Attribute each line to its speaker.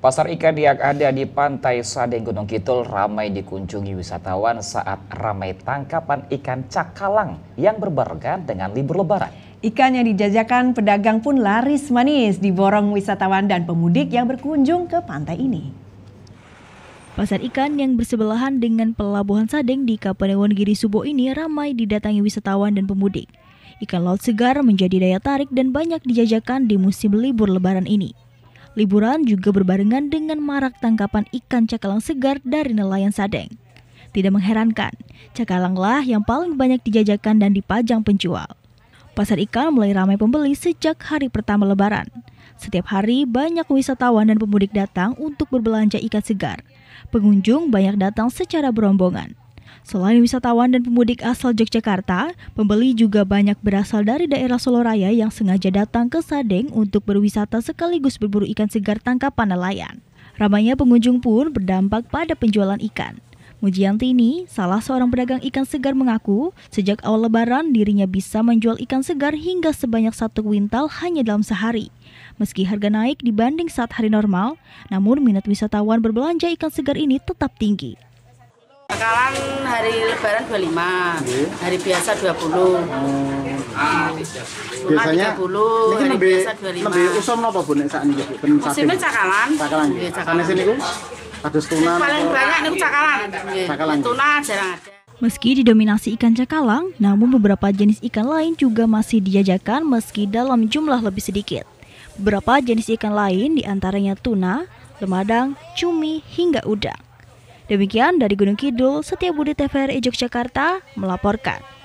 Speaker 1: Pasar ikan yang ada di pantai Sade Gunung Kitul ramai dikunjungi wisatawan saat ramai tangkapan ikan cakalang yang berbarengan dengan libur lebaran. Ikan yang dijajakan pedagang pun laris manis diborong wisatawan dan pemudik yang berkunjung ke pantai ini. Pasar ikan yang bersebelahan dengan pelabuhan Sadeng di Kapanewon Giri Subo ini ramai didatangi wisatawan dan pemudik. Ikan laut segar menjadi daya tarik dan banyak dijajakan di musim libur lebaran ini. Liburan juga berbarengan dengan marak tangkapan ikan cakalang segar dari nelayan Sadeng. Tidak mengherankan, cakalanglah yang paling banyak dijajakan dan dipajang penjual. Pasar ikan mulai ramai pembeli sejak hari pertama lebaran. Setiap hari banyak wisatawan dan pemudik datang untuk berbelanja ikan segar. Pengunjung banyak datang secara berombongan. Selain wisatawan dan pemudik asal Yogyakarta, pembeli juga banyak berasal dari daerah Solo Raya yang sengaja datang ke Sadeng untuk berwisata sekaligus berburu ikan segar tangkapan nelayan. Ramainya pengunjung pun berdampak pada penjualan ikan. Mujiantini, salah seorang pedagang ikan segar mengaku, sejak awal lebaran dirinya bisa menjual ikan segar hingga sebanyak satu kuintal hanya dalam sehari. Meski harga naik dibanding saat hari normal, namun minat wisatawan berbelanja ikan segar ini tetap tinggi. Bakalan hari lebaran 25, okay. Iya. hari biasa 20. Biasanya Biasanya 30, hari lebih, biasa 25. Lebih usum apa Bu nek sakniki Bu? Ben Musimnya cakalan. Cakalan. Nggih, ya? iya, cakalan. Sakane sini ada tuna. Paling banyak niku cakalan. Nggih. Iya, cakalan. Ya? Tuna jarang ada. Meski didominasi ikan cakalang, namun beberapa jenis ikan lain juga masih dijajakan meski dalam jumlah lebih sedikit. Beberapa jenis ikan lain diantaranya tuna, lemadang, cumi, hingga udang. Demikian dari Gunung Kidul, Setia Budi TVRI Yogyakarta melaporkan.